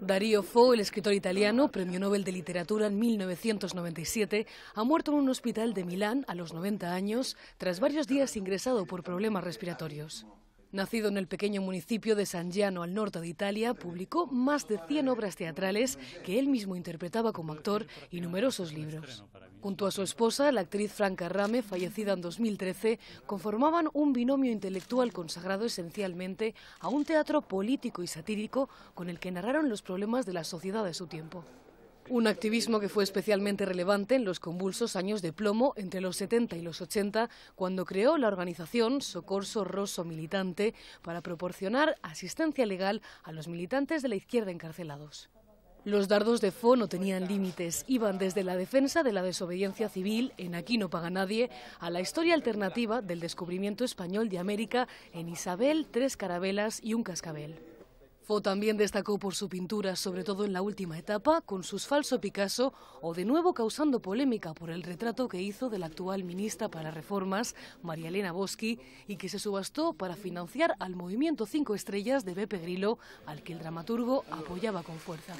Darío Fo, el escritor italiano, premio Nobel de Literatura en 1997, ha muerto en un hospital de Milán a los 90 años tras varios días ingresado por problemas respiratorios. Nacido en el pequeño municipio de San Giano, al norte de Italia, publicó más de 100 obras teatrales que él mismo interpretaba como actor y numerosos libros. Junto a su esposa, la actriz Franca Rame, fallecida en 2013, conformaban un binomio intelectual consagrado esencialmente a un teatro político y satírico con el que narraron los problemas de la sociedad de su tiempo. Un activismo que fue especialmente relevante en los convulsos años de plomo entre los 70 y los 80, cuando creó la organización Socorso Rosso Militante para proporcionar asistencia legal a los militantes de la izquierda encarcelados. Los dardos de Fo no tenían límites, iban desde la defensa de la desobediencia civil, en Aquí no paga nadie, a la historia alternativa del descubrimiento español de América en Isabel, tres carabelas y un cascabel. Fo también destacó por su pintura, sobre todo en la última etapa, con sus falso Picasso, o de nuevo causando polémica por el retrato que hizo de la actual ministra para Reformas, María Elena Boschi, y que se subastó para financiar al movimiento Cinco Estrellas de Beppe Grillo, al que el dramaturgo apoyaba con fuerza.